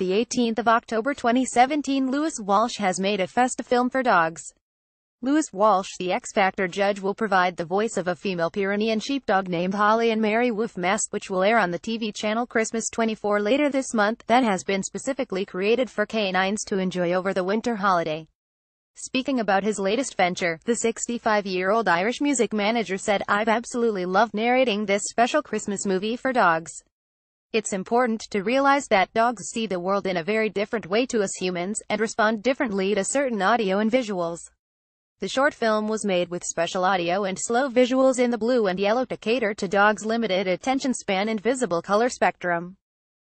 the 18th of October 2017 Lewis Walsh has made a Festa film for dogs. Lewis Walsh, the X Factor judge will provide the voice of a female Pyrenean sheepdog named Holly and Mary Wolf Mask which will air on the TV channel Christmas 24 later this month, that has been specifically created for canines to enjoy over the winter holiday. Speaking about his latest venture, the 65-year-old Irish music manager said, I've absolutely loved narrating this special Christmas movie for dogs. It's important to realize that dogs see the world in a very different way to us humans, and respond differently to certain audio and visuals. The short film was made with special audio and slow visuals in the blue and yellow to cater to dogs' limited attention span and visible color spectrum.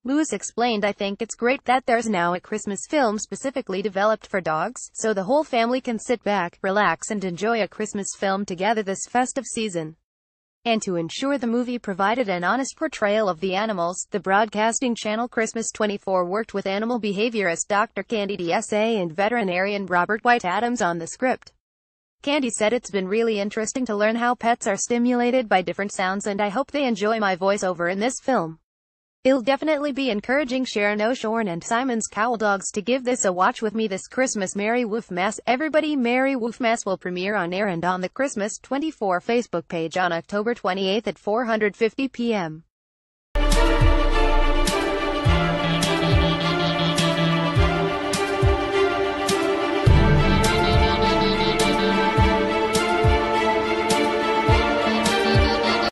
Lewis explained I think it's great that there's now a Christmas film specifically developed for dogs, so the whole family can sit back, relax and enjoy a Christmas film together this festive season. And to ensure the movie provided an honest portrayal of the animals, the broadcasting channel Christmas 24 worked with animal behaviorist Dr. Candy DSA and veterinarian Robert White Adams on the script. Candy said it's been really interesting to learn how pets are stimulated by different sounds and I hope they enjoy my voiceover in this film it will definitely be encouraging Sharon O'Shorn and Simon's Cowl Dogs to give this a watch with me this Christmas. Merry Woof Everybody Merry Woof will premiere on air and on the Christmas 24 Facebook page on October 28th at 4.50 p.m.